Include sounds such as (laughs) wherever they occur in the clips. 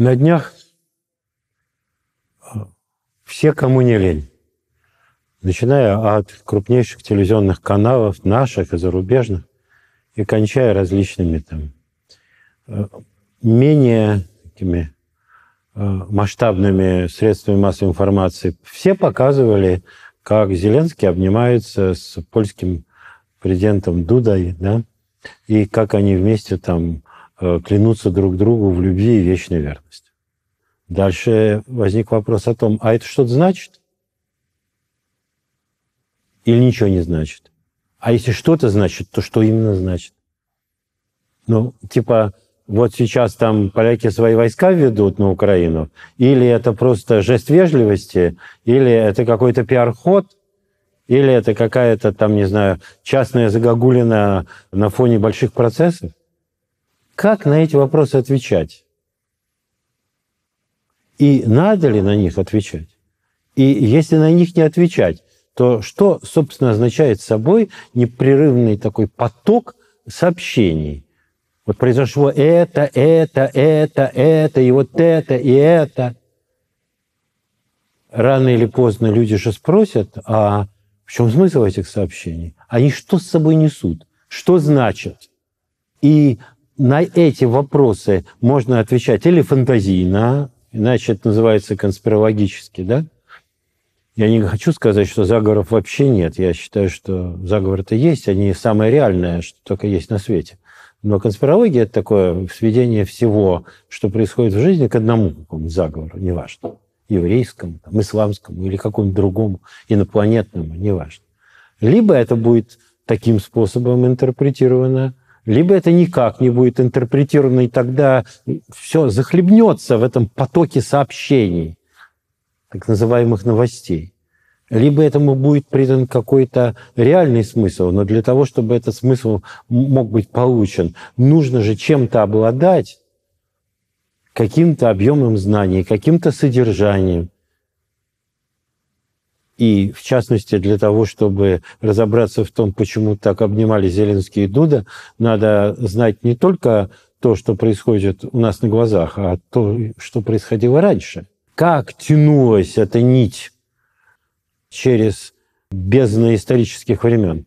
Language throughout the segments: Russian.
На днях э, все, кому не лень, начиная от крупнейших телевизионных каналов, наших и зарубежных, и кончая различными там э, менее такими э, масштабными средствами массовой информации, все показывали, как Зеленский обнимается с польским президентом Дудой, да, и как они вместе там Э, клянуться друг другу в любви и вечной верности. Дальше возник вопрос о том, а это что-то значит? Или ничего не значит? А если что-то значит, то что именно значит? Ну, типа, вот сейчас там поляки свои войска ведут на Украину, или это просто жест вежливости, или это какой-то пиар-ход, или это какая-то там, не знаю, частная загогулина на фоне больших процессов? Как на эти вопросы отвечать? И надо ли на них отвечать? И если на них не отвечать, то что, собственно, означает собой непрерывный такой поток сообщений? Вот произошло это, это, это, это, и вот это, и это. Рано или поздно люди же спросят, а в чем смысл этих сообщений? Они что с собой несут? Что значат? И на эти вопросы можно отвечать или фантазийно, иначе это называется конспирологически, да? Я не хочу сказать, что заговоров вообще нет. Я считаю, что заговоры-то есть, они самое реальное, что только есть на свете. Но конспирология – это такое сведение всего, что происходит в жизни, к одному какому-то заговору, неважно. Еврейскому, там, исламскому или какому-то другому, инопланетному, неважно. Либо это будет таким способом интерпретировано – либо это никак не будет интерпретировано, и тогда все захлебнется в этом потоке сообщений, так называемых новостей. Либо этому будет придан какой-то реальный смысл, но для того, чтобы этот смысл мог быть получен, нужно же чем-то обладать, каким-то объемом знаний, каким-то содержанием. И, в частности, для того, чтобы разобраться в том, почему так обнимали Зеленский и Дуда, надо знать не только то, что происходит у нас на глазах, а то, что происходило раньше. Как тянулась эта нить через бездны исторических времен?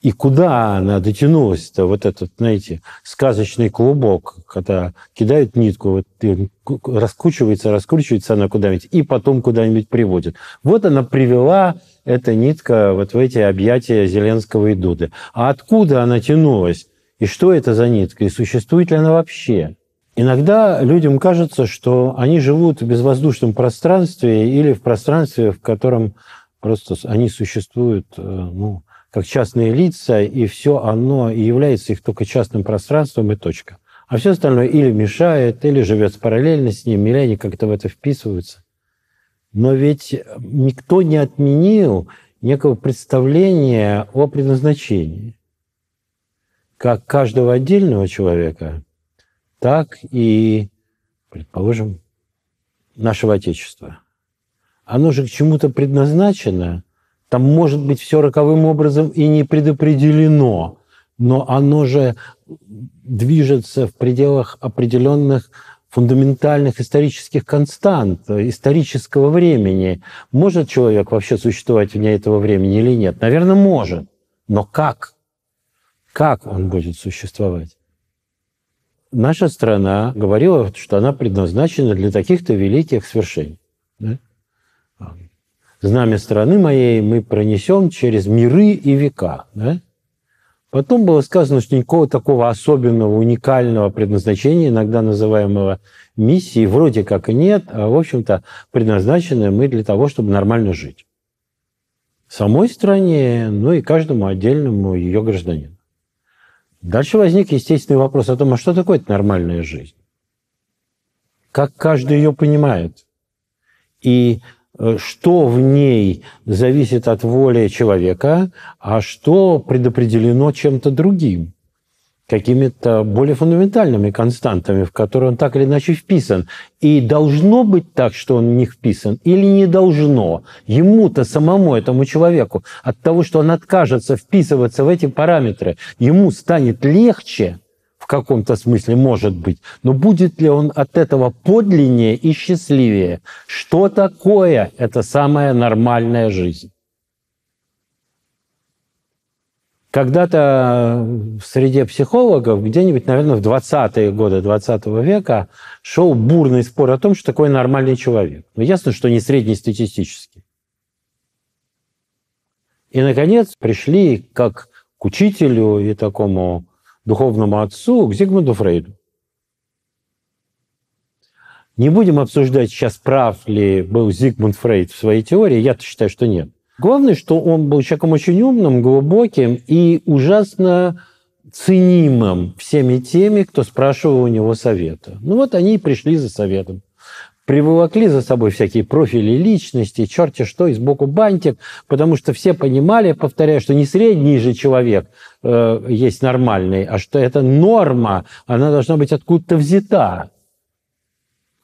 И куда она дотянулась-то, вот этот, знаете, сказочный клубок, когда кидают нитку, вот, раскручивается, раскручивается она куда-нибудь, и потом куда-нибудь приводит. Вот она привела эта нитка вот в эти объятия Зеленского и Дуды. А откуда она тянулась? И что это за нитка? И существует ли она вообще? Иногда людям кажется, что они живут в безвоздушном пространстве или в пространстве, в котором просто они существуют э, ну, как частные лица, и все оно и является их только частным пространством и точка. А все остальное или мешает, или живет параллельно с ним, или они как-то в это вписываются. Но ведь никто не отменил некого представления о предназначении как каждого отдельного человека, так и, предположим, нашего Отечества. Оно же к чему-то предназначено – там может быть все роковым образом и не предопределено, но оно же движется в пределах определенных фундаментальных исторических констант э, исторического времени. Может человек вообще существовать вне этого времени или нет? Наверное, может. Но как? Как он будет существовать? Наша страна говорила, что она предназначена для таких-то великих свершений. Да? знамя страны моей мы пронесем через миры и века. Да? Потом было сказано, что никакого такого особенного, уникального предназначения, иногда называемого миссией, вроде как и нет, а, в общем-то, предназначены мы для того, чтобы нормально жить. Самой стране, ну и каждому отдельному ее гражданину. Дальше возник естественный вопрос о том, а что такое нормальная жизнь? Как каждый ее понимает? И Э, что в ней зависит от воли человека, а что предопределено чем-то другим какими-то более фундаментальными константами, в которые он так или иначе вписан. И должно быть так, что он в них вписан, или не должно. Ему-то самому, этому человеку, от того, что он откажется вписываться в эти параметры, ему станет легче – каком-то смысле, может быть. Но будет ли он от этого подлиннее и счастливее? Что такое эта самая нормальная жизнь? Когда-то в среде психологов, где-нибудь, наверное, в 20-е годы 20 -го века шел бурный спор о том, что такое нормальный человек. Но ну, ясно, что не среднестатистический. И, наконец, пришли как к учителю и такому духовному отцу, к Зигмунду Фрейду. Не будем обсуждать сейчас, прав ли был Зигмунд Фрейд в своей теории, я-то считаю, что нет. Главное, что он был человеком очень умным, глубоким и ужасно ценимым всеми теми, кто спрашивал у него совета. Ну вот они и пришли за советом. Приволокли за собой всякие профили личности, черти что, и сбоку бантик, потому что все понимали, повторяю, что не средний же человек, э, есть нормальный, а что эта норма, она должна быть откуда-то взята.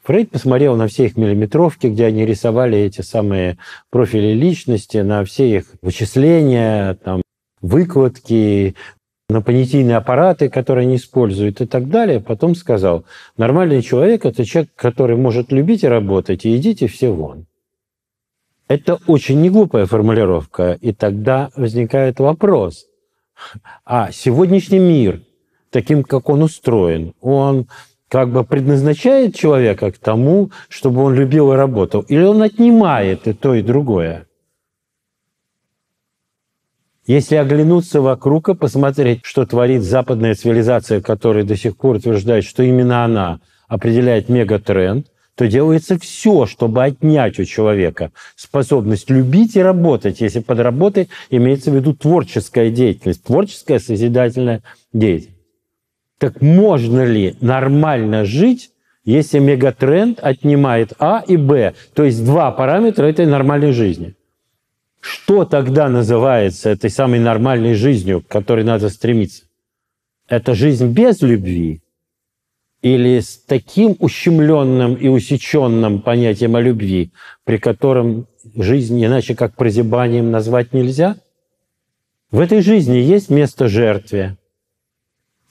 Фрейд посмотрел на все их миллиметровки, где они рисовали эти самые профили личности, на все их вычисления, там, выкладки, на понятийные аппараты, которые они используют и так далее. Потом сказал, нормальный человек – это человек, который может любить и работать, и идите все вон. Это очень неглупая формулировка, и тогда возникает вопрос – а сегодняшний мир, таким, как он устроен, он как бы предназначает человека к тому, чтобы он любил и работал, или он отнимает и то, и другое? Если оглянуться вокруг и посмотреть, что творит западная цивилизация, которая до сих пор утверждает, что именно она определяет мегатренд, то делается все, чтобы отнять у человека способность любить и работать, если под работой имеется в виду творческая деятельность, творческая созидательная деятельность. Так можно ли нормально жить, если мегатренд отнимает А и Б, то есть два параметра этой нормальной жизни? Что тогда называется этой самой нормальной жизнью, к которой надо стремиться? Это жизнь без любви – или с таким ущемленным и усеченным понятием о любви, при котором жизнь иначе как прозябанием назвать нельзя? В этой жизни есть место жертве,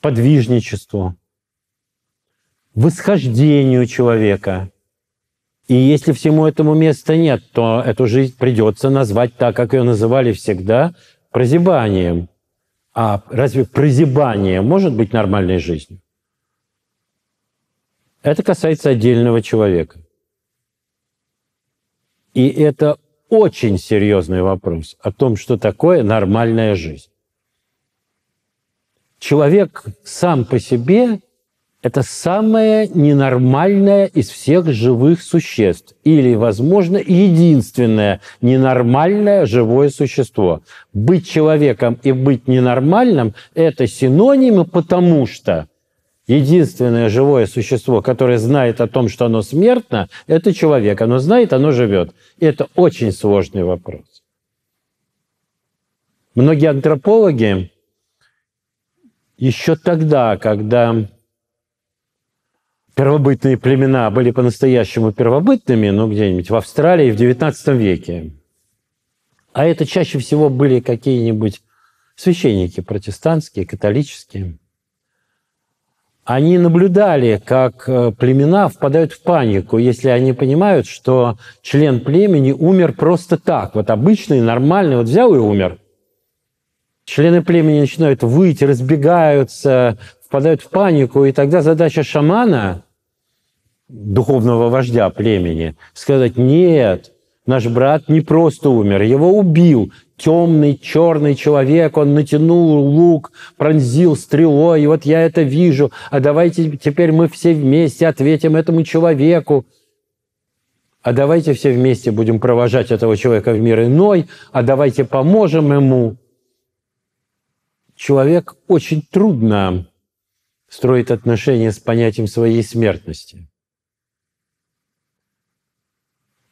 подвижничеству, восхождению человека. И если всему этому места нет, то эту жизнь придется назвать так, как ее называли всегда, прозябанием. А разве прозябание может быть нормальной жизнью? Это касается отдельного человека. И это очень серьезный вопрос о том, что такое нормальная жизнь. Человек сам по себе – это самое ненормальное из всех живых существ или, возможно, единственное ненормальное живое существо. Быть человеком и быть ненормальным – это синонимы, потому что – Единственное живое существо, которое знает о том, что оно смертно, это человек. Оно знает, оно живет. И это очень сложный вопрос. Многие антропологи еще тогда, когда первобытные племена были по-настоящему первобытными, ну, где-нибудь в Австралии в XIX веке, а это чаще всего были какие-нибудь священники протестантские, католические – они наблюдали, как э, племена впадают в панику, если они понимают, что член племени умер просто так. Вот обычный, нормальный, вот взял и умер. Члены племени начинают выйти, разбегаются, впадают в панику, и тогда задача шамана, духовного вождя племени, сказать «нет, Наш брат не просто умер, его убил темный черный человек, он натянул лук, пронзил стрелой, и вот я это вижу, а давайте теперь мы все вместе ответим этому человеку. А давайте все вместе будем провожать этого человека в мир иной, а давайте поможем ему. Человек очень трудно строит отношения с понятием своей смертности.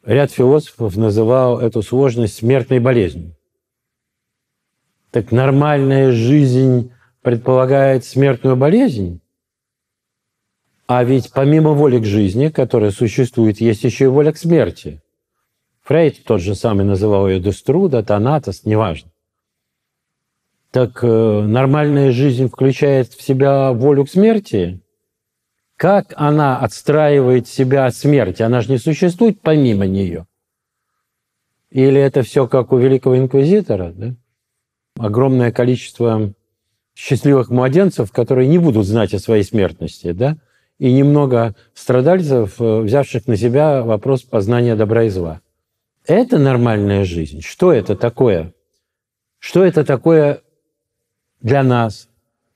Ряд философов называл эту сложность смертной болезнью. Так нормальная жизнь предполагает смертную болезнь? А ведь помимо воли к жизни, которая существует, есть еще и воля к смерти. Фрейд тот же самый называл ее Деструда, Танатос, неважно. Так э, нормальная жизнь включает в себя волю к смерти? Как она отстраивает себя от смерти? Она же не существует помимо нее. Или это все как у великого инквизитора? Да? Огромное количество счастливых младенцев, которые не будут знать о своей смертности, да? и немного страдальцев, э, взявших на себя вопрос познания добра и зла. Это нормальная жизнь? Что это такое? Что это такое для нас,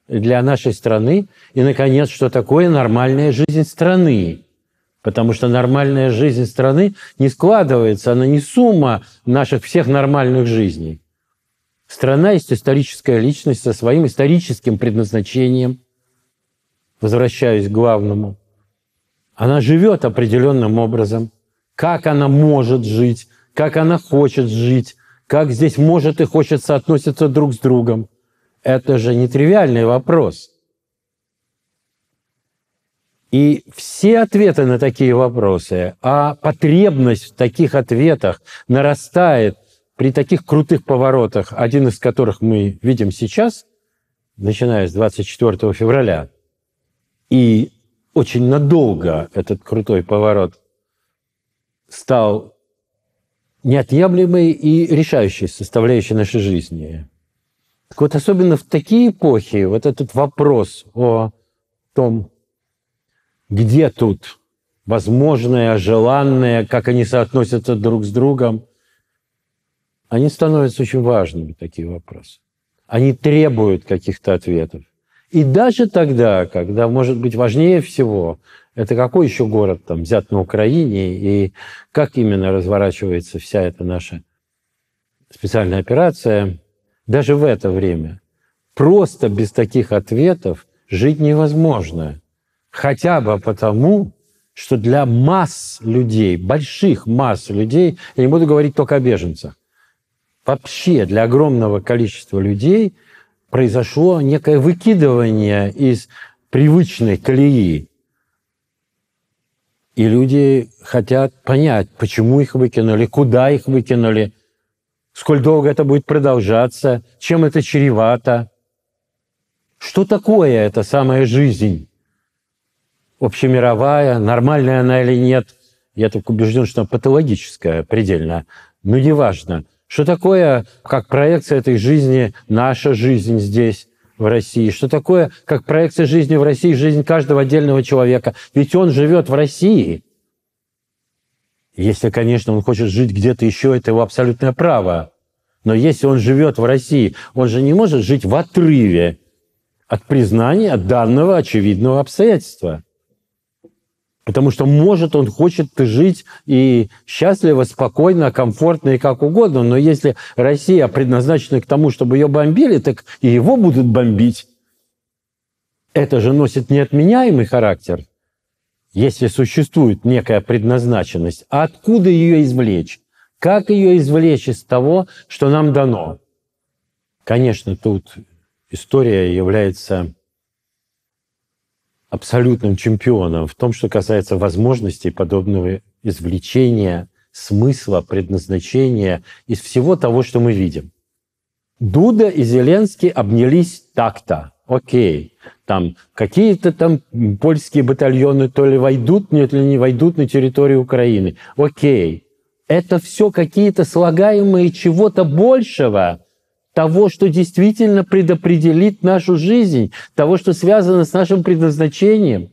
для нашей страны, и, наконец, что такое нормальная жизнь страны. Потому что нормальная жизнь страны не складывается, она не сумма наших всех нормальных жизней. Страна есть историческая личность со своим историческим предназначением. Возвращаясь к главному. Она живет определенным образом. Как она может жить, как она хочет жить, как здесь может и хочется относиться друг с другом – это же нетривиальный вопрос. И все ответы на такие вопросы, а потребность в таких ответах нарастает при таких крутых поворотах, один из которых мы видим сейчас, начиная с 24 февраля, и очень надолго этот крутой поворот стал неотъемлемой и решающей составляющей нашей жизни. Так вот, особенно в такие эпохи, вот этот вопрос о том, где тут возможное, желанное, как они соотносятся друг с другом, они становятся очень важными, такие вопросы. Они требуют каких-то ответов. И даже тогда, когда, может быть, важнее всего, это какой еще город там взят на Украине, и как именно разворачивается вся эта наша специальная операция – даже в это время. Просто без таких ответов жить невозможно. Хотя бы потому, что для масс людей, больших масс людей, я не буду говорить только о беженцах, вообще для огромного количества людей произошло некое выкидывание из привычной колеи. И люди хотят понять, почему их выкинули, куда их выкинули, сколь долго это будет продолжаться, чем это чревато. Что такое эта самая жизнь? Общемировая, нормальная она или нет? Я только убежден, что патологическая предельно. Но неважно. Что такое, как проекция этой жизни, наша жизнь здесь, в России? Что такое, как проекция жизни в России, жизнь каждого отдельного человека? Ведь он живет в России – если, конечно, он хочет жить где-то еще, это его абсолютное право. Но если он живет в России, он же не может жить в отрыве от признания данного очевидного обстоятельства. Потому что, может, он хочет жить и счастливо, спокойно, комфортно и как угодно, но если Россия предназначена к тому, чтобы ее бомбили, так и его будут бомбить. Это же носит неотменяемый характер если существует некая предназначенность, а откуда ее извлечь? Как ее извлечь из того, что нам дано? Конечно, тут история является абсолютным чемпионом в том, что касается возможностей подобного извлечения смысла, предназначения из всего того, что мы видим. Дуда и Зеленский обнялись так-то окей, там какие-то там польские батальоны то ли войдут, нет ли не войдут на территорию Украины. Окей, это все какие-то слагаемые чего-то большего, того, что действительно предопределит нашу жизнь, того, что связано с нашим предназначением.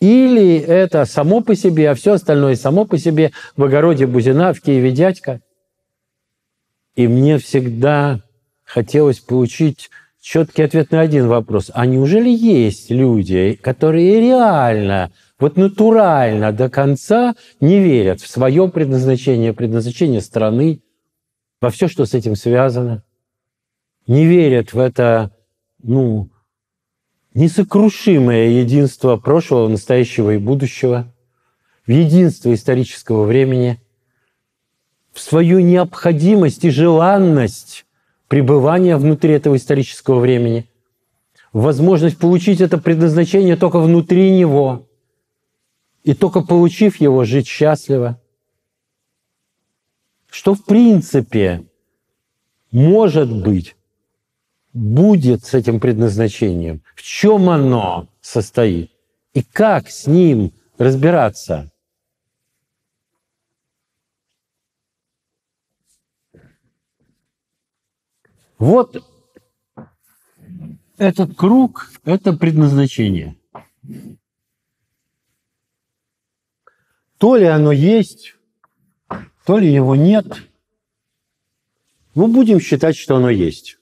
Или это само по себе, а все остальное само по себе в огороде Бузина, в Киеве дядька. И мне всегда хотелось получить четкий ответ на один вопрос. А неужели есть люди, которые реально, вот натурально до конца не верят в свое предназначение, предназначение страны, во все, что с этим связано? Не верят в это, ну, несокрушимое единство прошлого, настоящего и будущего, в единство исторического времени, в свою необходимость и желанность пребывания внутри этого исторического времени, возможность получить это предназначение только внутри него, и только получив его, жить счастливо. Что в принципе может быть, будет с этим предназначением, в чем оно состоит и как с ним разбираться – Вот этот круг – это предназначение. То ли оно есть, то ли его нет. Мы будем считать, что оно есть.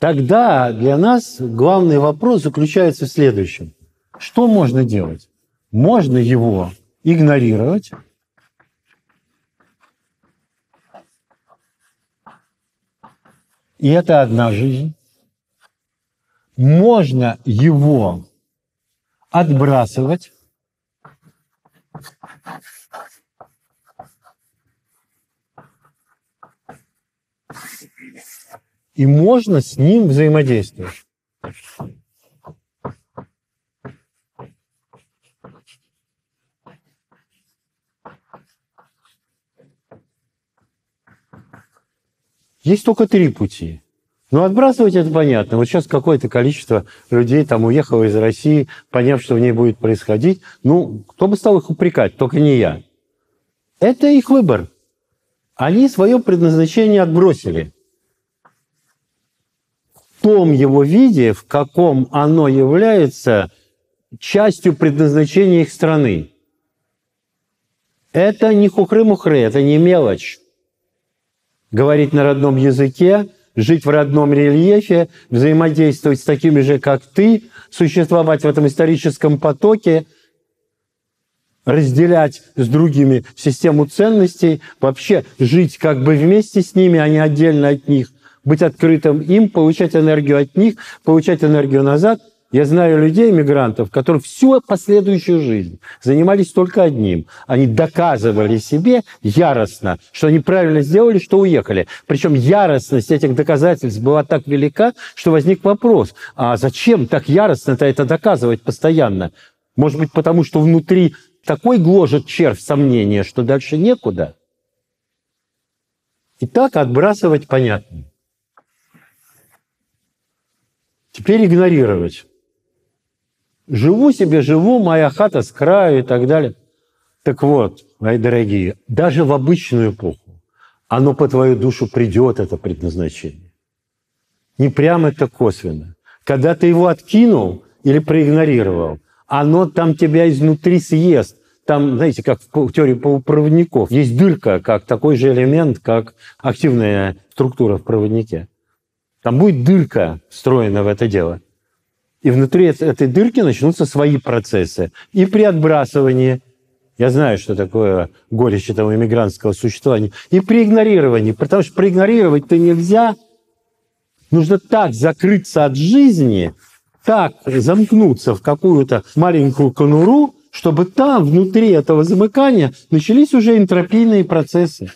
Тогда для нас главный вопрос заключается в следующем. Что можно делать? Можно его игнорировать – И это одна жизнь. Можно его отбрасывать. И можно с ним взаимодействовать. Есть только три пути. Ну, отбрасывать это понятно. Вот сейчас какое-то количество людей там уехало из России, поняв, что в ней будет происходить. Ну, кто бы стал их упрекать, только не я. Это их выбор. Они свое предназначение отбросили. В том его виде, в каком оно является частью предназначения их страны. Это не хухры-мухры, это не мелочь говорить на родном языке, жить в родном рельефе, взаимодействовать с такими же, как ты, существовать в этом историческом потоке, разделять с другими систему ценностей, вообще жить как бы вместе с ними, а не отдельно от них, быть открытым им, получать энергию от них, получать энергию назад – я знаю людей, мигрантов, которые всю последующую жизнь занимались только одним. Они доказывали себе яростно, что они правильно сделали, что уехали. Причем яростность этих доказательств была так велика, что возник вопрос, а зачем так яростно-то это доказывать постоянно? Может быть, потому что внутри такой гложет червь сомнения, что дальше некуда? И так отбрасывать понятно. Теперь игнорировать. Живу себе, живу, моя хата с краю и так далее. Так вот, мои дорогие, даже в обычную эпоху оно по твою душу придет, это предназначение. Не прямо, это косвенно. Когда ты его откинул или проигнорировал, оно там тебя изнутри съест. Там, знаете, как в теории полупроводников, есть дырка, как такой же элемент, как активная структура в проводнике. Там будет дырка встроена в это дело. И внутри этой дырки начнутся свои процессы. И при отбрасывании, я знаю, что такое горечь этого иммигрантского существования, и при игнорировании, потому что проигнорировать-то нельзя. Нужно так закрыться от жизни, так замкнуться в какую-то маленькую конуру, чтобы там, внутри этого замыкания, начались уже энтропийные процессы.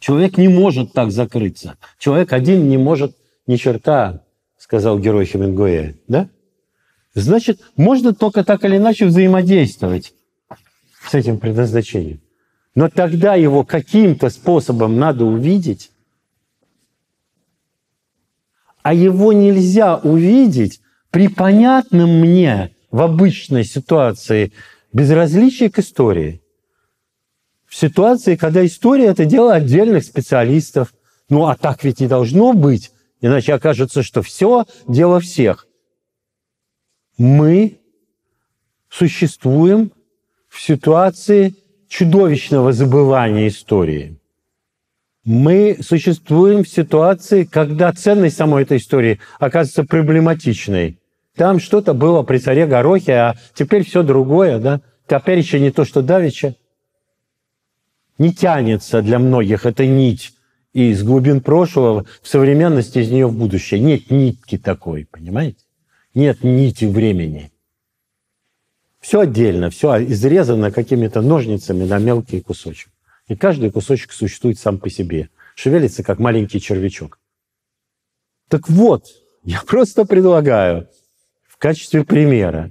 Человек не может так закрыться. Человек один не может ни черта сказал герой Хемингуэя, да? Значит, можно только так или иначе взаимодействовать с этим предназначением. Но тогда его каким-то способом надо увидеть, а его нельзя увидеть при понятном мне в обычной ситуации безразличии к истории. В ситуации, когда история – это дело отдельных специалистов. Ну, а так ведь и должно быть. Иначе окажется, что все дело всех. Мы существуем в ситуации чудовищного забывания истории. Мы существуем в ситуации, когда ценность самой этой истории оказывается проблематичной. Там что-то было при царе Горохе, а теперь все другое, да? Теперь еще не то, что давеча. Не тянется для многих эта нить из глубин прошлого в современность, из нее в будущее. Нет нитки такой, понимаете? Нет нити времени. Все отдельно, все изрезано какими-то ножницами на мелкие кусочки. И каждый кусочек существует сам по себе. Шевелится, как маленький червячок. Так вот, (laughs) я просто предлагаю в качестве примера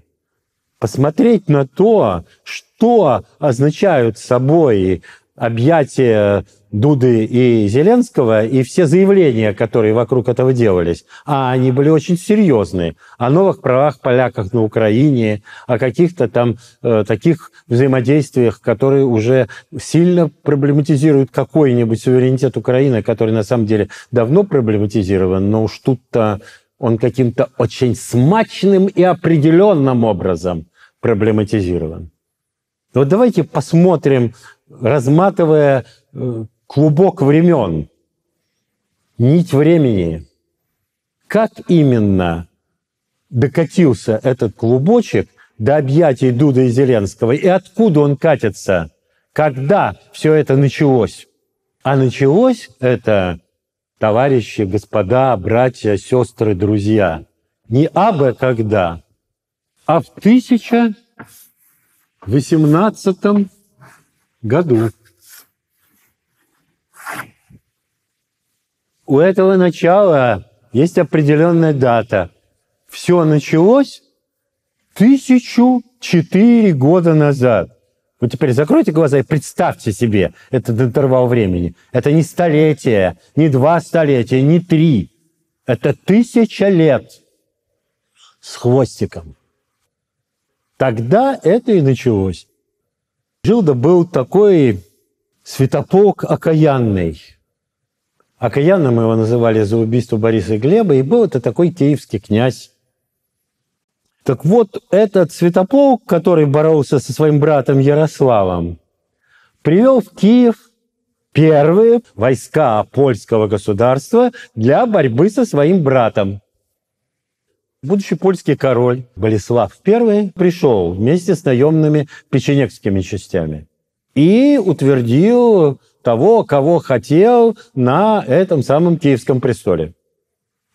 посмотреть на то, что означают собой объятия Дуды и Зеленского и все заявления, которые вокруг этого делались, а они были очень серьезные, о новых правах поляках на Украине, о каких-то там э, таких взаимодействиях, которые уже сильно проблематизируют какой-нибудь суверенитет Украины, который на самом деле давно проблематизирован, но уж тут-то он каким-то очень смачным и определенным образом проблематизирован. Вот давайте посмотрим разматывая э, клубок времен, нить времени. Как именно докатился этот клубочек до объятий Дуда и Зеленского, и откуда он катится, когда все это началось. А началось это, товарищи, господа, братья, сестры, друзья, не абы когда, а в 1018 году. У этого начала есть определенная дата. Все началось тысячу четыре года назад. Вот теперь закройте глаза и представьте себе этот интервал времени. Это не столетие, не два столетия, не три. Это тысяча лет с хвостиком. Тогда это и началось. Жил да был такой святополк окаянный. Окаянным его называли за убийство Бориса и Глеба, и был это такой киевский князь. Так вот, этот святополк, который боролся со своим братом Ярославом, привел в Киев первые войска польского государства для борьбы со своим братом. Будущий польский король Болеслав I пришел вместе с наемными печенегскими частями и утвердил того, кого хотел на этом самом киевском престоле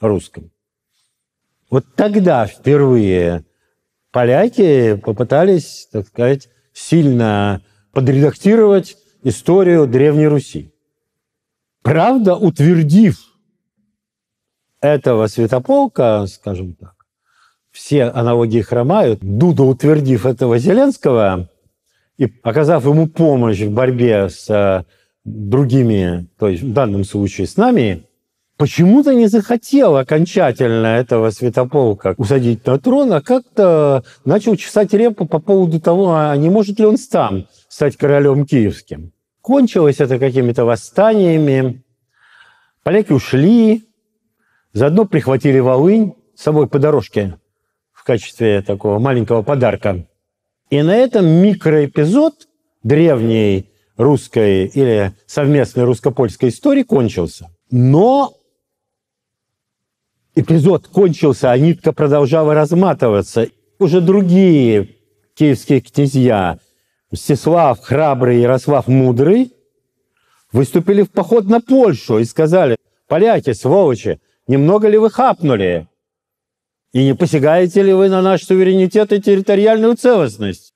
русском. Вот тогда впервые поляки попытались, так сказать, сильно подредактировать историю Древней Руси. Правда, утвердив этого святополка, скажем так, все аналогии хромают. Дуда, утвердив этого Зеленского и оказав ему помощь в борьбе с э, другими, то есть в данном случае с нами, почему-то не захотел окончательно этого святополка усадить на трон, а как-то начал чесать репу по поводу того, а не может ли он сам стать королем киевским. Кончилось это какими-то восстаниями, поляки ушли, заодно прихватили Волынь с собой по дорожке качестве такого маленького подарка. И на этом микроэпизод древней русской или совместной русско-польской истории кончился. Но эпизод кончился, а нитка продолжала разматываться. Уже другие киевские князья, Мстислав Храбрый и Ярослав Мудрый, выступили в поход на Польшу и сказали, поляки, сволочи, немного ли вы хапнули? И не посягаете ли вы на наш суверенитет и территориальную целостность?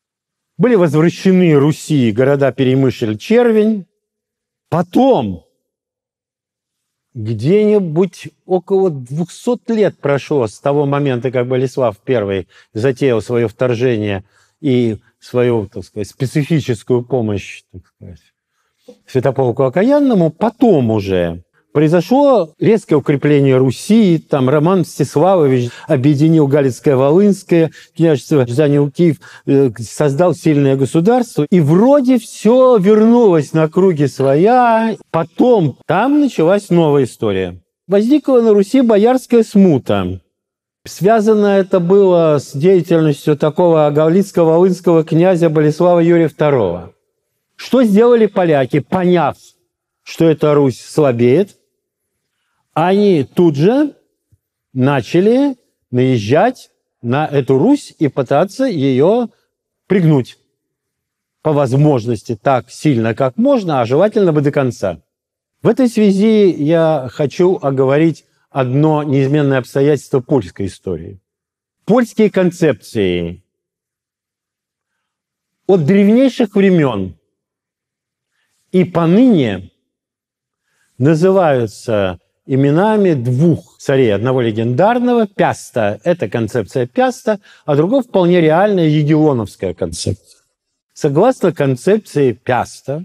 Были возвращены Руси города Перемышль-Червень. Потом, где-нибудь около 200 лет прошло с того момента, как Болеслав I затеял свое вторжение и свою, так сказать, специфическую помощь, так сказать, Святополку Окаянному, потом уже Произошло резкое укрепление Руси, там Роман Мстиславович объединил Галицкое-Волынское княжество, занял Киев, э, создал сильное государство, и вроде все вернулось на круги своя. Потом там началась новая история. Возникла на Руси боярская смута. Связано это было с деятельностью такого Галицкого, волынского князя Болеслава Юрия II. Что сделали поляки, поняв, что эта Русь слабеет – они тут же начали наезжать на эту Русь и пытаться ее пригнуть по возможности так сильно, как можно, а желательно бы до конца. В этой связи я хочу оговорить одно неизменное обстоятельство польской истории. Польские концепции от древнейших времен и поныне называются именами двух царей. Одного легендарного, Пяста, это концепция Пяста, а другого вполне реальная егелоновская концепция. Согласно концепции Пяста,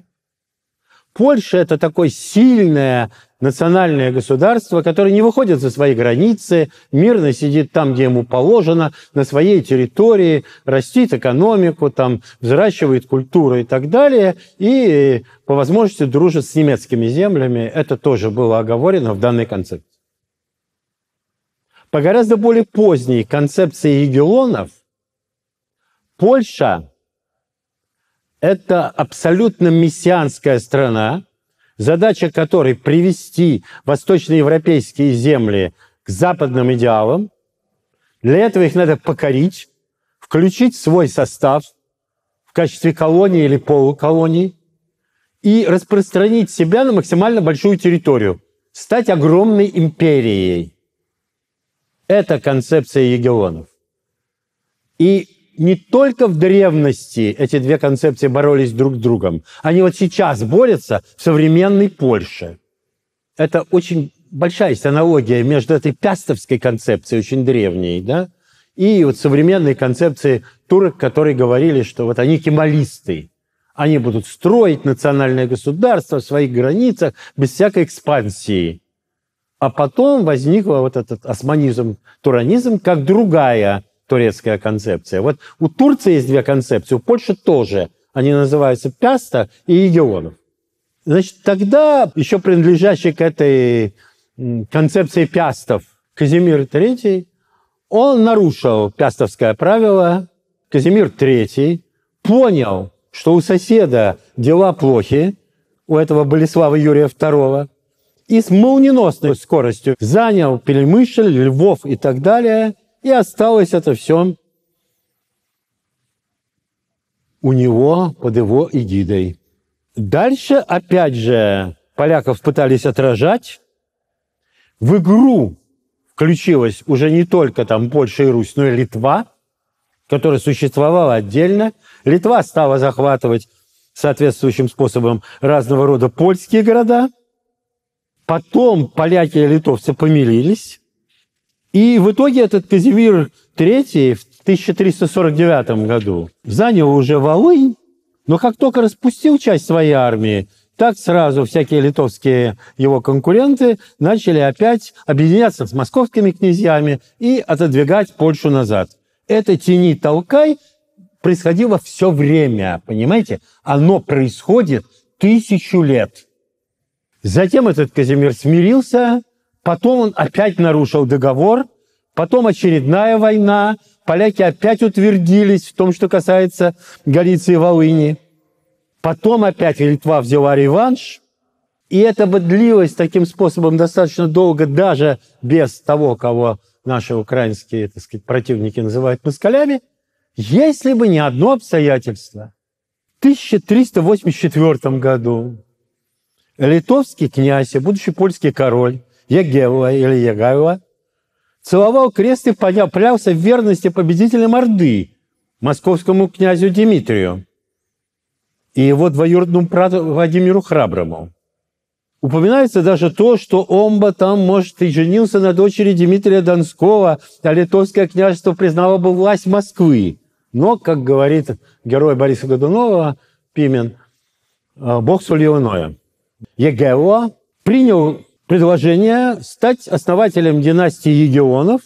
Польша – это такое сильное национальное государство, которое не выходит за свои границы, мирно сидит там, где ему положено, на своей территории, растит экономику, там, взращивает культуру и так далее, и по возможности дружит с немецкими землями. Это тоже было оговорено в данной концепции. По гораздо более поздней концепции егелонов Польша – это абсолютно мессианская страна, задача которой привести восточноевропейские земли к западным идеалам. Для этого их надо покорить, включить в свой состав в качестве колонии или полуколонии и распространить себя на максимально большую территорию, стать огромной империей. Это концепция егелонов. И не только в древности эти две концепции боролись друг с другом, они вот сейчас борются в современной Польше. Это очень большая есть аналогия между этой пястовской концепцией, очень древней, да, и вот современной концепцией турок, которые говорили, что вот они кемалисты, они будут строить национальное государство в своих границах без всякой экспансии. А потом возникла вот этот османизм, туранизм, как другая турецкая концепция. Вот у Турции есть две концепции, у Польши тоже. Они называются Пяста и Егеонов. Значит, тогда еще принадлежащий к этой концепции Пястов Казимир III, он нарушил пястовское правило. Казимир III понял, что у соседа дела плохи, у этого Болеслава Юрия II, и с молниеносной скоростью занял Перемышль, Львов и так далее – и осталось это все у него под его эгидой. Дальше, опять же, поляков пытались отражать. В игру включилась уже не только там Польша и Русь, но и Литва, которая существовала отдельно. Литва стала захватывать соответствующим способом разного рода польские города. Потом поляки и литовцы помирились. И в итоге этот Казимир III в 1349 году занял уже Волынь, но как только распустил часть своей армии, так сразу всякие литовские его конкуренты начали опять объединяться с московскими князьями и отодвигать Польшу назад. Это тени-толкай происходило все время, понимаете? Оно происходит тысячу лет. Затем этот Казимир смирился – Потом он опять нарушил договор, потом очередная война, поляки опять утвердились в том, что касается Галиции и Волыни. Потом опять Литва взяла реванш, и это бы длилось таким способом достаточно долго, даже без того, кого наши украинские так сказать, противники называют москалями, если бы не одно обстоятельство. В 1384 году литовский князь, будущий польский король, Ягелла или Ягайла, целовал крест и поклялся в верности победителя морды московскому князю Дмитрию и его двоюродному брату Владимиру Храброму. Упоминается даже то, что Омба там, может, и женился на дочери Дмитрия Донского, а литовское княжество признало бы власть Москвы. Но, как говорит герой Бориса Годунова, Пимен, «Э, Бог с иное. Егео принял предложение стать основателем династии егионов,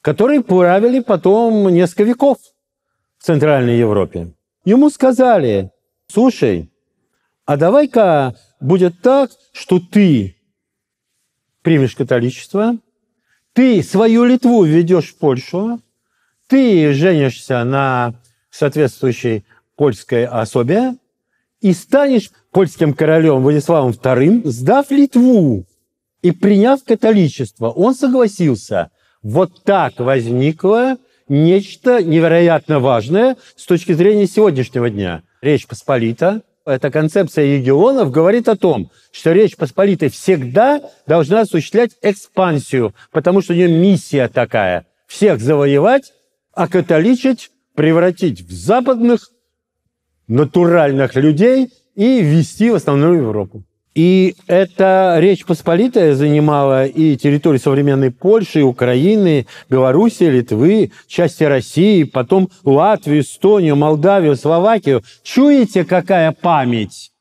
которые правили потом несколько веков в Центральной Европе. Ему сказали, слушай, а давай-ка будет так, что ты примешь католичество, ты свою Литву ведешь в Польшу, ты женишься на соответствующей польской особе, и станешь польским королем Владиславом II, сдав Литву и приняв католичество. Он согласился. Вот так возникло нечто невероятно важное с точки зрения сегодняшнего дня. Речь Посполита, эта концепция регионов говорит о том, что Речь Посполитой всегда должна осуществлять экспансию, потому что у нее миссия такая – всех завоевать, а католичить превратить в западных натуральных людей и ввести в основную Европу. И эта Речь Посполитая занимала и территории современной Польши, и Украины, Белоруссии, Литвы, части России, потом Латвию, Эстонию, Молдавию, Словакию. Чуете, какая память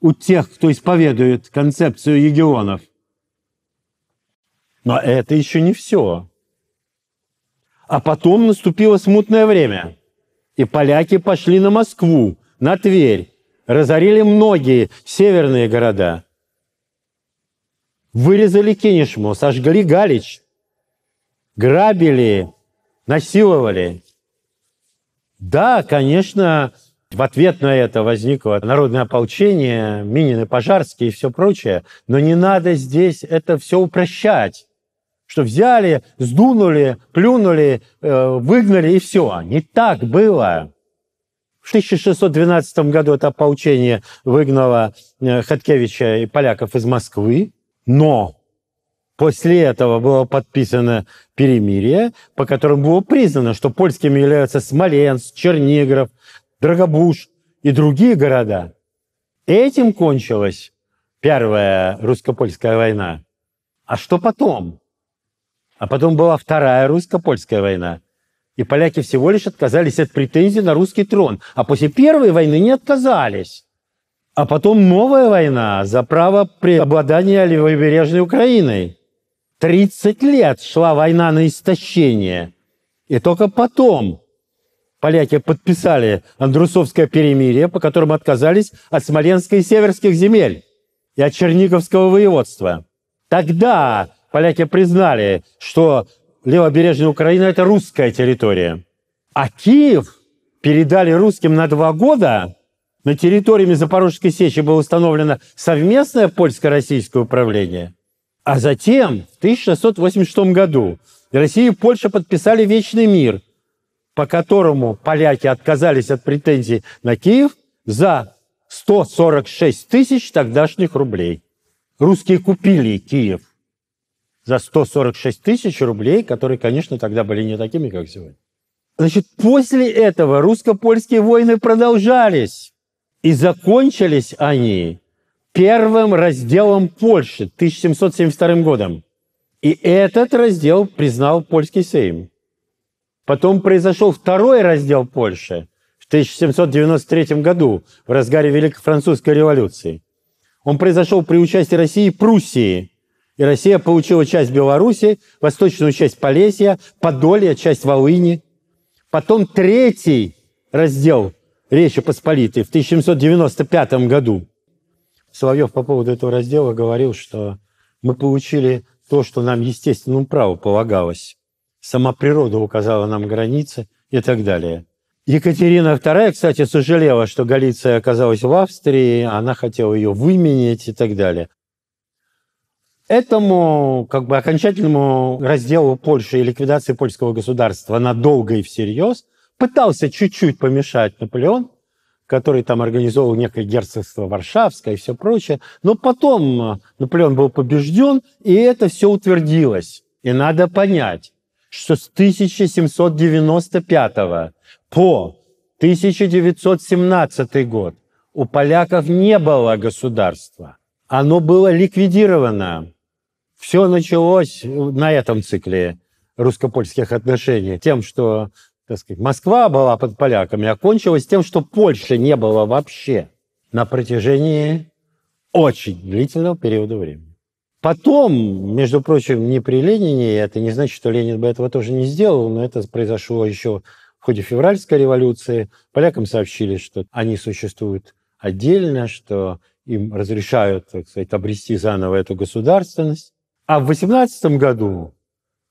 у тех, кто исповедует концепцию регионов? Но это еще не все. А потом наступило смутное время – и поляки пошли на Москву, на Тверь, разорили многие северные города. Вырезали Кенишму, сожгли Галич, грабили, насиловали. Да, конечно, в ответ на это возникло народное ополчение, Минин и Пожарский и все прочее. Но не надо здесь это все упрощать что взяли, сдунули, плюнули, э, выгнали, и все. Не так было. В 1612 году это ополчение выгнало э, Хаткевича и поляков из Москвы, но после этого было подписано перемирие, по которому было признано, что польскими являются Смоленск, Чернигров, Драгобуш и другие города. Этим кончилась первая русско-польская война. А что потом? А потом была Вторая русско-польская война. И поляки всего лишь отказались от претензий на русский трон. А после Первой войны не отказались. А потом новая война за право преобладания левобережной Украиной. 30 лет шла война на истощение. И только потом поляки подписали Андрусовское перемирие, по которому отказались от Смоленской и Северских земель и от Черниговского воеводства. Тогда поляки признали, что левобережная Украина – это русская территория. А Киев передали русским на два года. На территориями Запорожской сечи было установлено совместное польско-российское управление. А затем, в 1686 году, Россия и Польша подписали Вечный мир, по которому поляки отказались от претензий на Киев за 146 тысяч тогдашних рублей. Русские купили Киев за 146 тысяч рублей, которые, конечно, тогда были не такими, как сегодня. Значит, после этого русско-польские войны продолжались. И закончились они первым разделом Польши 1772 годом. И этот раздел признал польский сейм. Потом произошел второй раздел Польши в 1793 году в разгаре Великой Французской революции. Он произошел при участии России и Пруссии – и Россия получила часть Белоруссии, восточную часть Полесья, Подолья, часть Волыни. Потом третий раздел Речи Посполитой в 1795 году. Соловьев по поводу этого раздела говорил, что мы получили то, что нам естественному праву полагалось. Сама природа указала нам границы и так далее. Екатерина II, кстати, сожалела, что Галиция оказалась в Австрии, она хотела ее выменять и так далее. Этому как бы окончательному разделу Польши и ликвидации польского государства надолго и всерьез пытался чуть-чуть помешать Наполеон, который там организовал некое герцогство Варшавское и все прочее. Но потом э, Наполеон был побежден, и это все утвердилось. И надо понять, что с 1795 по 1917 год у поляков не было государства. Оно было ликвидировано все началось э, на этом цикле русско-польских отношений тем, что так сказать, Москва была под поляками, а кончилось тем, что Польши не было вообще на протяжении очень длительного периода времени. Потом, между прочим, не при Ленине, это не значит, что Ленин бы этого тоже не сделал, но это произошло еще в ходе февральской революции. Полякам сообщили, что они существуют отдельно, что им разрешают, так сказать, обрести заново эту государственность. А в 18 году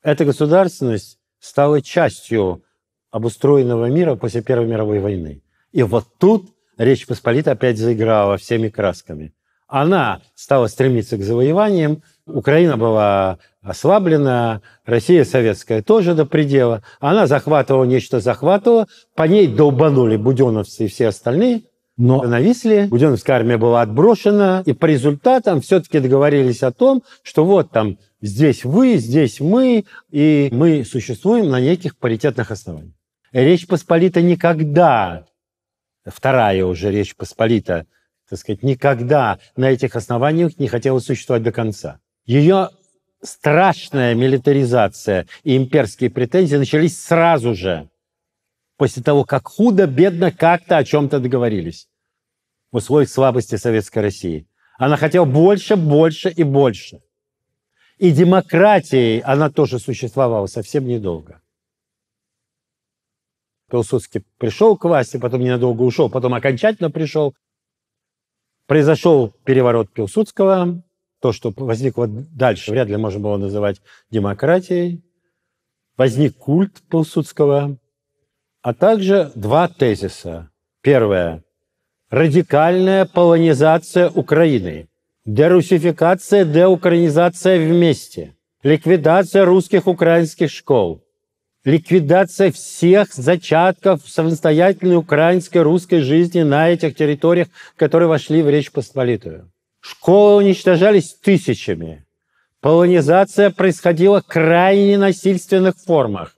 эта государственность стала частью обустроенного мира после Первой мировой войны. И вот тут Речь Посполита опять заиграла всеми красками. Она стала стремиться к завоеваниям, Украина была ослаблена, Россия советская тоже до предела. Она захватывала нечто, захватывала, по ней долбанули буденовцы и все остальные – но на Висле Буденовская армия была отброшена, и по результатам все-таки договорились о том, что вот там здесь вы, здесь мы, и мы существуем на неких паритетных основаниях. Речь Посполита никогда, вторая уже Речь Посполита, так сказать, никогда на этих основаниях не хотела существовать до конца. Ее страшная милитаризация и имперские претензии начались сразу же, после того, как худо-бедно как-то о чем-то договорились в условиях слабости Советской России. Она хотела больше, больше и больше. И демократией она тоже существовала совсем недолго. Пилсудский пришел к власти, потом ненадолго ушел, потом окончательно пришел. Произошел переворот Пилсудского, то, что возникло дальше, вряд ли можно было называть демократией. Возник культ Пилсудского, а также два тезиса. Первое. Радикальная полонизация Украины. Дерусификация, деукраинизация вместе. Ликвидация русских украинских школ. Ликвидация всех зачатков самостоятельной украинской русской жизни на этих территориях, которые вошли в Речь Посполитую. Школы уничтожались тысячами. Полонизация происходила в крайне насильственных формах.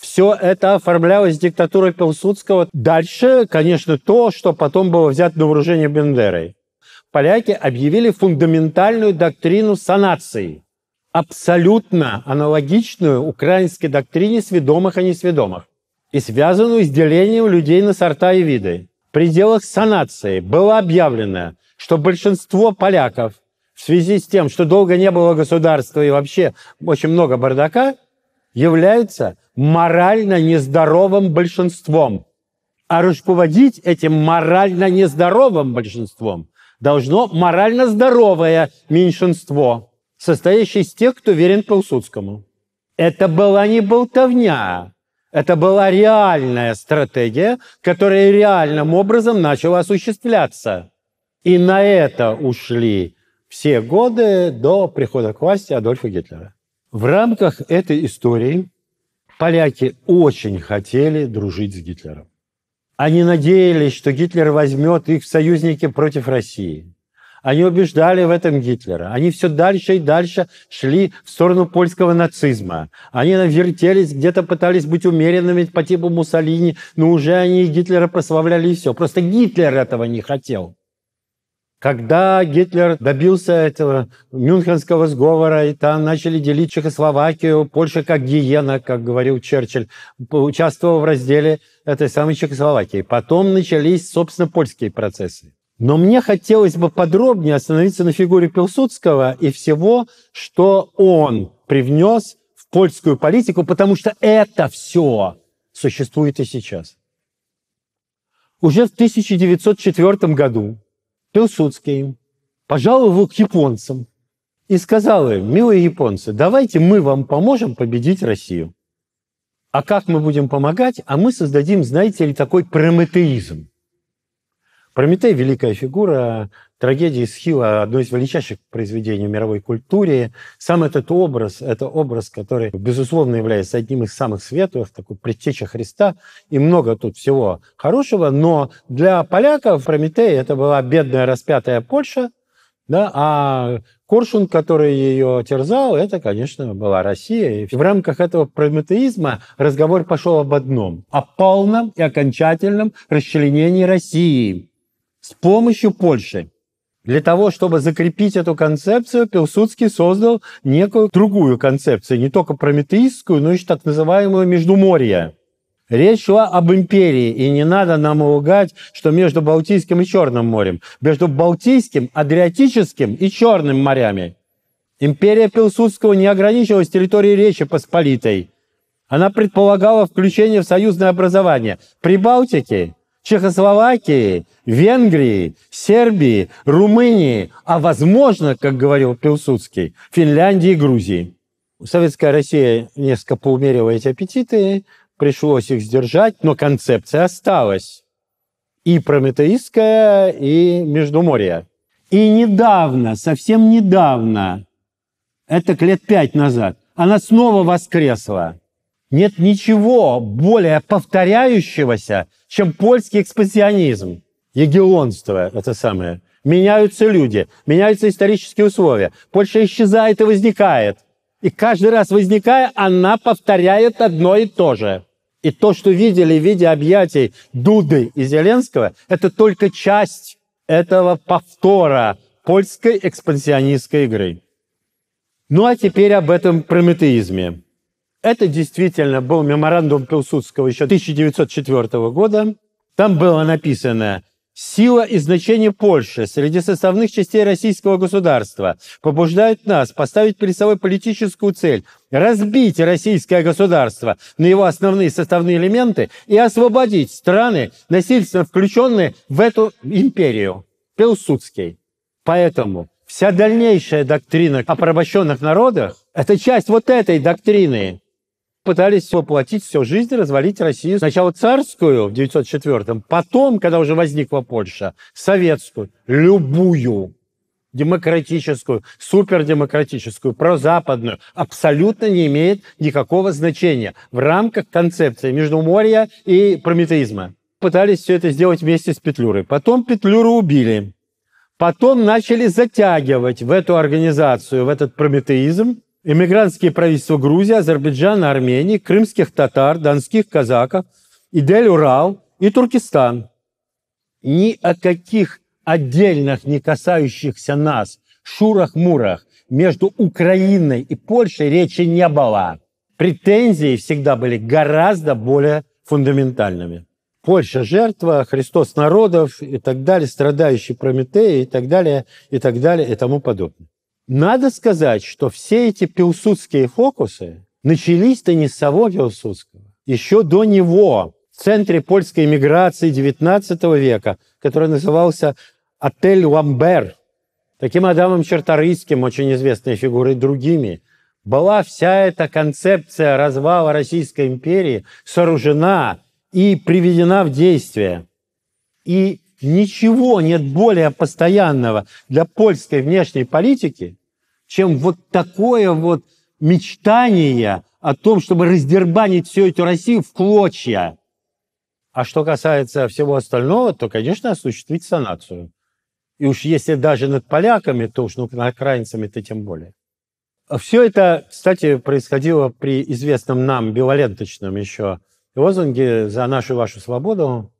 Все это оформлялось диктатурой Пилсудского. Дальше, конечно, то, что потом было взято на вооружение Бендерой. Поляки объявили фундаментальную доктрину санации, абсолютно аналогичную украинской доктрине сведомых и несведомых, и связанную с делением людей на сорта и виды. В пределах санации было объявлено, что большинство поляков в связи с тем, что долго не было государства и вообще очень много бардака – является морально нездоровым большинством. А руководить этим морально нездоровым большинством должно морально здоровое меньшинство, состоящее из тех, кто верен Пилсудскому. Это была не болтовня, это была реальная стратегия, которая реальным образом начала осуществляться. И на это ушли все годы до прихода к власти Адольфа Гитлера. В рамках этой истории поляки очень хотели дружить с Гитлером. Они надеялись, что Гитлер возьмет их в союзники против России. Они убеждали в этом Гитлера. Они все дальше и дальше шли в сторону польского нацизма. Они навертелись, где-то пытались быть умеренными по типу Муссолини, но уже они Гитлера прославляли и все. Просто Гитлер этого не хотел. Когда Гитлер добился этого Мюнхенского сговора, и там начали делить Чехословакию, Польша как гиена, как говорил Черчилль, участвовал в разделе этой самой Чехословакии. Потом начались, собственно, польские процессы. Но мне хотелось бы подробнее остановиться на фигуре Пилсудского и всего, что он привнес в польскую политику, потому что это все существует и сейчас. Уже в 1904 году Пилсудский пожал его к японцам и сказал им, милые японцы, давайте мы вам поможем победить Россию. А как мы будем помогать? А мы создадим, знаете ли, такой прометеизм. Прометей – великая фигура Трагедия Схила – одно из величайших произведений в мировой культуре. Сам этот образ – это образ, который, безусловно, является одним из самых светлых, такой предтеча Христа, и много тут всего хорошего, но для поляков Прометей – это была бедная распятая Польша, да, а Коршун, который ее терзал, это, конечно, была Россия. И в рамках этого прометеизма разговор пошел об одном – о полном и окончательном расчленении России с помощью Польши. Для того, чтобы закрепить эту концепцию, Пилсудский создал некую другую концепцию, не только прометеистскую, но еще так называемую «междуморье». Речь шла об империи, и не надо нам лгать, что между Балтийским и Черным морем, между Балтийским, Адриатическим и Черным морями. Империя Пилсудского не ограничивалась территорией Речи Посполитой. Она предполагала включение в союзное образование Прибалтики, Чехословакии, Венгрии, Сербии, Румынии, а возможно, как говорил Пилсудский, Финляндии и Грузии. Советская Россия несколько поумерила эти аппетиты, пришлось их сдержать, но концепция осталась. И прометеистская, и Междуморье. И недавно, совсем недавно, это лет пять назад, она снова воскресла. Нет ничего более повторяющегося, чем польский экспансионизм, егелонство это самое. Меняются люди, меняются исторические условия. Польша исчезает и возникает. И каждый раз возникая, она повторяет одно и то же. И то, что видели в виде объятий Дуды и Зеленского, это только часть этого повтора польской экспансионистской игры. Ну а теперь об этом прометеизме. Это действительно был меморандум Пилсудского еще 1904 года. Там было написано Сила и значение Польши среди составных частей российского государства побуждают нас поставить перед собой политическую цель – разбить российское государство на его основные составные элементы и освободить страны, насильственно включенные в эту империю. Пилсудский. Поэтому вся дальнейшая доктрина о порабощенных народах – это часть вот этой доктрины пытались воплотить всю жизнь, развалить Россию. Сначала царскую в 904 потом, когда уже возникла Польша, советскую, любую демократическую, супердемократическую, прозападную, абсолютно не имеет никакого значения в рамках концепции Междуморья и прометеизма. Пытались все это сделать вместе с Петлюрой. Потом Петлюру убили. Потом начали затягивать в эту организацию, в этот прометеизм, Эмигрантские правительства Грузии, Азербайджана, Армении, крымских татар, донских казаков, Идель-Урал и Туркестан. Ни о каких отдельных, не касающихся нас, шурах-мурах между Украиной и Польшей речи не было. Претензии всегда были гораздо более фундаментальными. Польша жертва, Христос народов и так далее, страдающий Прометей и так далее, и так далее, и тому подобное. Надо сказать, что все эти пилсудские фокусы начались-то не с самого Пилсудского. Еще до него в центре польской эмиграции XIX века, который назывался «Отель Ламбер», таким Адамом Черторийским, очень известной фигурой другими, была вся эта концепция развала Российской империи сооружена и приведена в действие. И Ничего нет более постоянного для польской внешней политики, чем вот такое вот мечтание о том, чтобы раздербанить всю эту Россию в клочья. А что касается всего остального, то, конечно, осуществить санацию. И уж если даже над поляками, то уж ну, над украинцами-то тем более. Все это, кстати, происходило при известном нам биваленточном еще лозунге «За нашу вашу свободу»,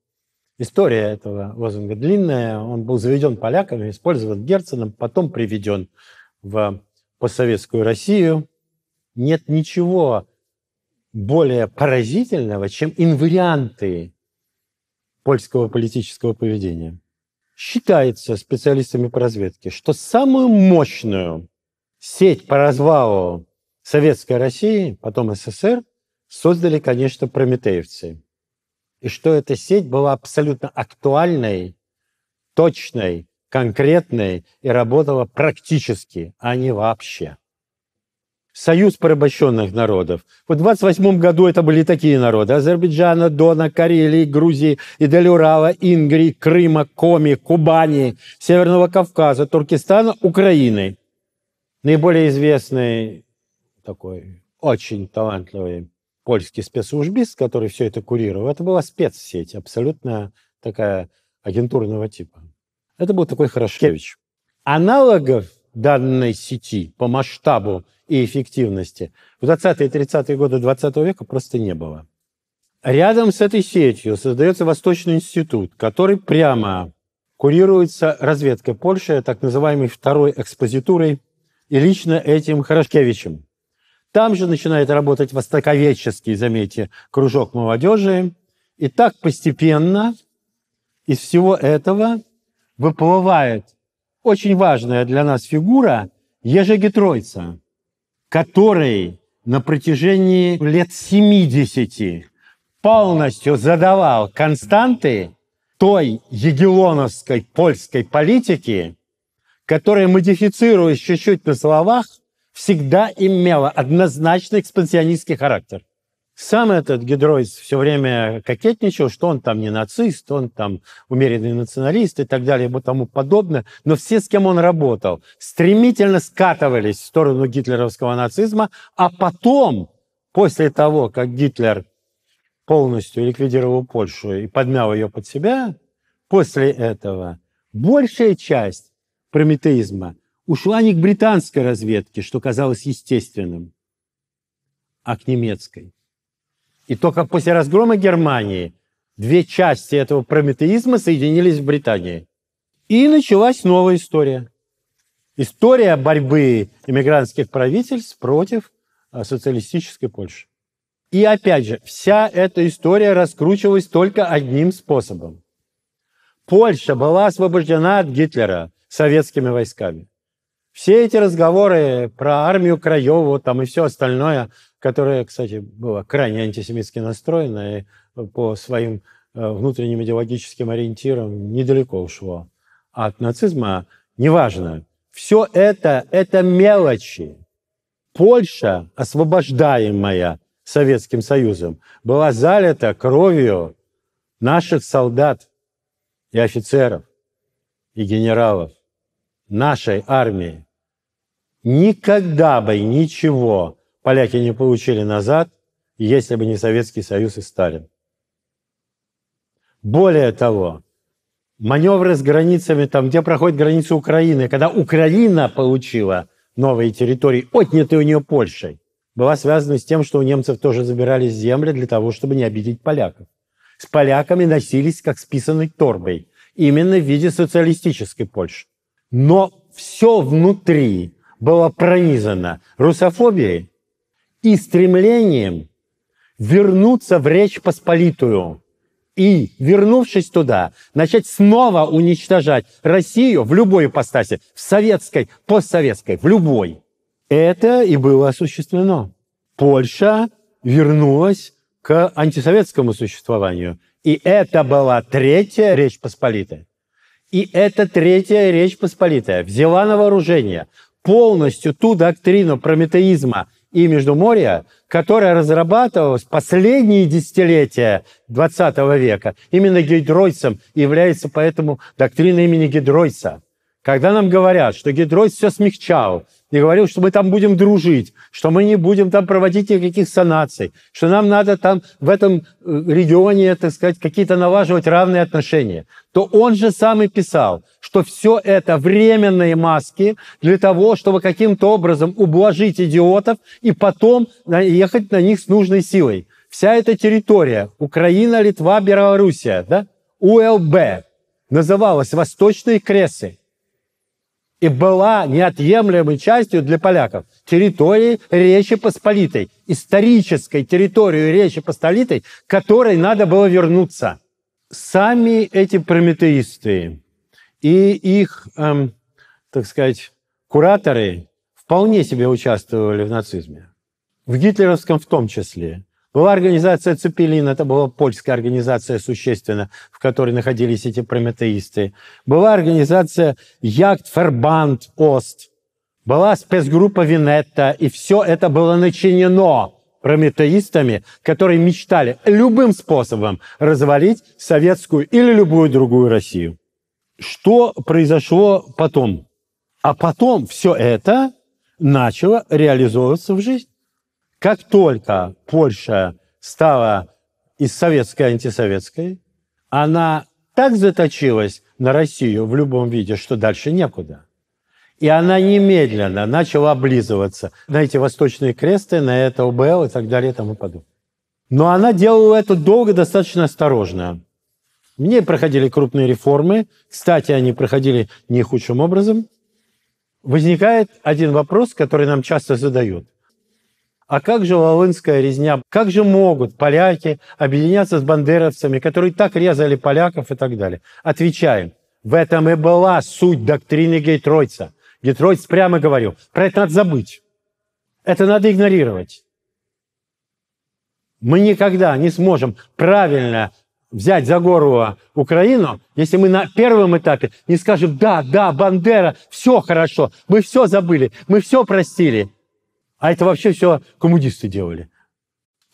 История этого лозунга длинная. Он был заведен поляками, использован Герценом, потом приведен в постсоветскую Россию. Нет ничего более поразительного, чем инварианты польского политического поведения. Считается специалистами по разведке, что самую мощную сеть по развалу Советской России, потом СССР, создали, конечно, прометеевцы – и что эта сеть была абсолютно актуальной, точной, конкретной и работала практически, а не вообще. Союз порабощенных народов. В 28 году это были такие народы. Азербайджана, Дона, Карелии, Грузии, Идель Урала, Ингрии, Крыма, Коми, Кубани, Северного Кавказа, Туркестана, Украины. Наиболее известный такой очень талантливый польский спецслужбист, который все это курировал, это была спецсеть, абсолютно такая агентурного типа. Это был такой Хорошевич. Аналогов данной сети по масштабу и эффективности в 20-е и 30-е годы 20 века просто не было. Рядом с этой сетью создается Восточный институт, который прямо курируется разведкой Польши, так называемой второй экспозитурой, и лично этим Хорошкевичем. Там же начинает работать востоковедческий, заметьте, кружок молодежи. И так постепенно из всего этого выплывает очень важная для нас фигура Ежеги который на протяжении лет 70 полностью задавал константы той егелоновской польской политики, которая, модифицируясь чуть-чуть на словах, всегда имела однозначно экспансионистский характер. Сам этот Гидройс все время кокетничал, что он там не нацист, он там умеренный националист и так далее и тому подобное. Но все, с кем он работал, стремительно скатывались в сторону гитлеровского нацизма, а потом, после того, как Гитлер полностью ликвидировал Польшу и подмял ее под себя, после этого большая часть прометеизма – ушла не к британской разведке, что казалось естественным, а к немецкой. И только после разгрома Германии две части этого прометеизма соединились в Британии. И началась новая история. История борьбы иммигрантских правительств против а, социалистической Польши. И опять же, вся эта история раскручивалась только одним способом. Польша была освобождена от Гитлера советскими войсками. Все эти разговоры про армию Краеву там и все остальное, которое, кстати, было крайне антисемитски настроено и э, по своим э, внутренним идеологическим ориентирам недалеко ушло от нацизма, неважно. Все это – это мелочи. Польша, освобождаемая Советским Союзом, была залита кровью наших солдат и офицеров, и генералов, нашей армии. Никогда бы ничего поляки не получили назад, если бы не Советский Союз и Сталин. Более того, маневры с границами, там, где проходит граница Украины, когда Украина получила новые территории, отнятые у нее Польшей, была связана с тем, что у немцев тоже забирались земли для того, чтобы не обидеть поляков. С поляками носились как с писаной торбой, именно в виде социалистической Польши. Но все внутри была пронизана русофобией и стремлением вернуться в Речь Посполитую и, вернувшись туда, начать снова уничтожать Россию в любой ипостаси, в советской, постсоветской, в любой. Это и было осуществлено. Польша вернулась к антисоветскому существованию. И это была Третья Речь Посполитая. И эта Третья Речь Посполитая взяла на вооружение полностью ту доктрину прометеизма и Междуморья, которая разрабатывалась последние десятилетия XX века. Именно Гидройцем является поэтому доктрина имени Гидройца. Когда нам говорят, что Гидройс все смягчал, и говорил, что мы там будем дружить, что мы не будем там проводить никаких санаций, что нам надо там в этом э, регионе, так сказать, какие-то налаживать равные отношения, то он же сам и писал, что все это временные маски для того, чтобы каким-то образом ублажить идиотов и потом ехать на них с нужной силой. Вся эта территория, Украина, Литва, Белоруссия, да, УЛБ, называлась Восточные Кресы и была неотъемлемой частью для поляков территории Речи Посполитой, исторической территории Речи Посполитой, к которой надо было вернуться. Сами эти прометеисты и их, эм, так сказать, кураторы вполне себе участвовали в нацизме. В гитлеровском в том числе. Была организация Цепелин, это была польская организация существенно, в которой находились эти прометеисты. Была организация Яхтфербанд Ост. Была спецгруппа Винетта, и все это было начинено прометеистами, которые мечтали любым способом развалить советскую или любую другую Россию. Что произошло потом? А потом все это начало реализовываться в жизнь. Как только Польша стала из советской антисоветской, она так заточилась на Россию в любом виде, что дальше некуда. И она немедленно начала облизываться на эти восточные кресты, на это ОБЛ и так далее и тому подобное. Но она делала это долго, достаточно осторожно. Мне проходили крупные реформы. Кстати, они проходили не худшим образом. Возникает один вопрос, который нам часто задают. А как же волынская резня? Как же могут поляки объединяться с бандеровцами, которые так резали поляков и так далее? Отвечаем. В этом и была суть доктрины Гейтройца. Гейтройц прямо говорил, про это надо забыть. Это надо игнорировать. Мы никогда не сможем правильно взять за гору Украину, если мы на первом этапе не скажем, да, да, Бандера, все хорошо, мы все забыли, мы все простили – а это вообще все коммунисты делали.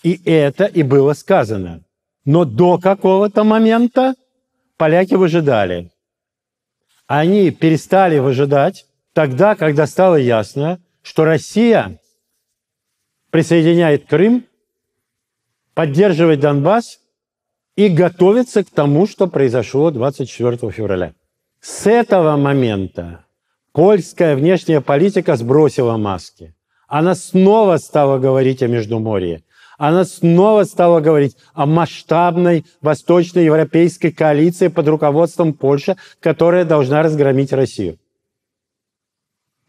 И это и было сказано. Но до какого-то момента поляки выжидали. Они перестали выжидать тогда, когда стало ясно, что Россия присоединяет Крым, поддерживает Донбасс и готовится к тому, что произошло 24 февраля. С этого момента польская внешняя политика сбросила маски – она снова стала говорить о Междуморье. Она снова стала говорить о масштабной восточноевропейской коалиции под руководством Польши, которая должна разгромить Россию.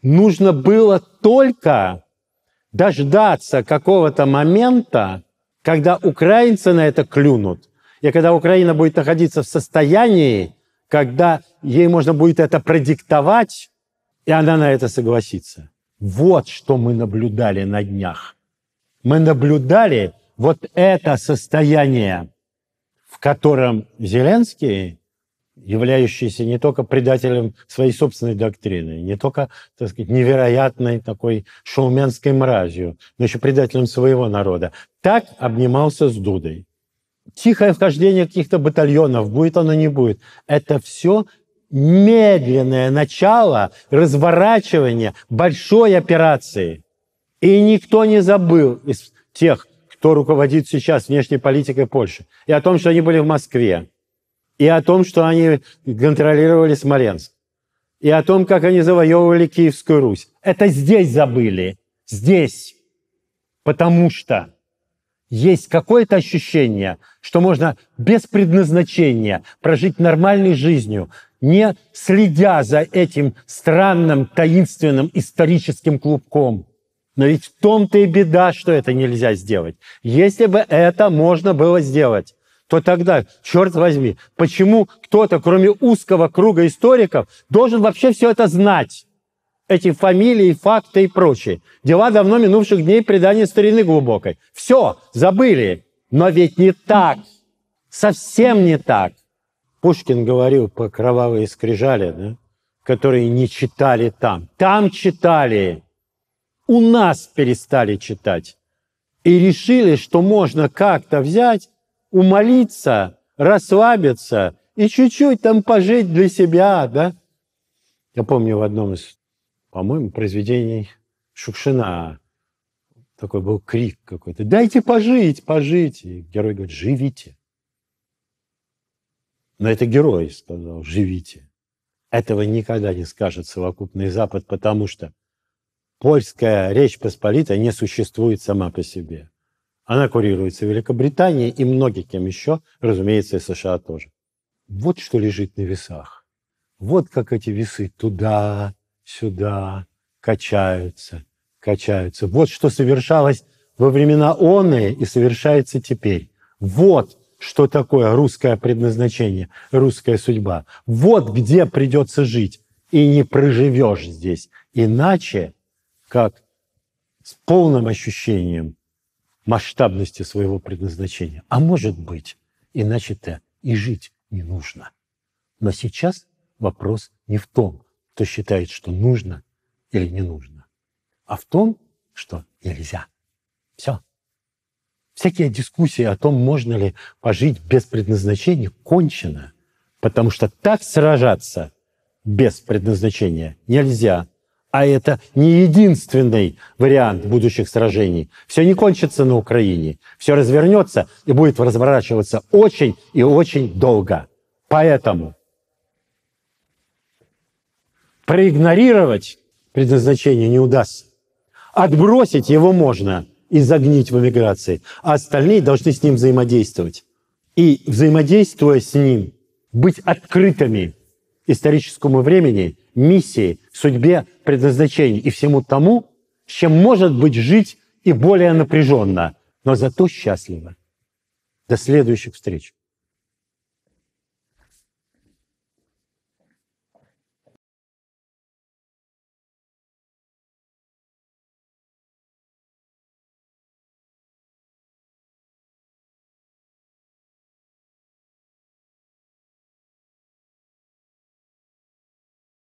Нужно было только дождаться какого-то момента, когда украинцы на это клюнут, и когда Украина будет находиться в состоянии, когда ей можно будет это продиктовать, и она на это согласится. Вот что мы наблюдали на днях. Мы наблюдали вот это состояние, в котором Зеленский, являющийся не только предателем своей собственной доктрины, не только, так сказать, невероятной такой шоуменской мразью, но еще предателем своего народа, так обнимался с Дудой. Тихое вхождение каких-то батальонов, будет оно, не будет. Это все медленное начало разворачивания большой операции. И никто не забыл из тех, кто руководит сейчас внешней политикой Польши, и о том, что они были в Москве, и о том, что они контролировали Смоленск, и о том, как они завоевывали Киевскую Русь. Это здесь забыли. Здесь. Потому что есть какое-то ощущение, что можно без предназначения прожить нормальной жизнью, не следя за этим странным, таинственным историческим клубком. Но ведь в том-то и беда, что это нельзя сделать. Если бы это можно было сделать, то тогда, черт возьми, почему кто-то, кроме узкого круга историков, должен вообще все это знать? Эти фамилии, факты и прочее. Дела давно минувших дней предания старины глубокой. Все, забыли. Но ведь не так. Совсем не так. Пушкин говорил про кровавые скрижали, да? которые не читали там. Там читали, у нас перестали читать. И решили, что можно как-то взять, умолиться, расслабиться и чуть-чуть там пожить для себя, да? Я помню в одном из, по-моему, произведений Шукшина такой был крик какой-то. «Дайте пожить, пожить!» И герой говорит «Живите!» Но это герой сказал, живите. Этого никогда не скажет совокупный Запад, потому что польская Речь Посполитая не существует сама по себе. Она курируется Великобританией и многих кем еще, разумеется, и США тоже. Вот что лежит на весах. Вот как эти весы туда, сюда качаются, качаются. Вот что совершалось во времена Оны и совершается теперь. Вот что такое русское предназначение, русская судьба. Вот где придется жить, и не проживешь здесь. Иначе, как с полным ощущением масштабности своего предназначения. А может быть, иначе-то и жить не нужно. Но сейчас вопрос не в том, кто считает, что нужно или не нужно, а в том, что нельзя. Все. Всякие дискуссии о том, можно ли пожить без предназначения, кончено. Потому что так сражаться без предназначения нельзя. А это не единственный вариант будущих сражений. Все не кончится на Украине. Все развернется и будет разворачиваться очень и очень долго. Поэтому проигнорировать предназначение не удастся. Отбросить его можно – и загнить в эмиграции, а остальные должны с ним взаимодействовать. И взаимодействуя с ним, быть открытыми историческому времени, миссии, судьбе, предназначению и всему тому, с чем может быть жить и более напряженно, но зато счастливо. До следующих встреч.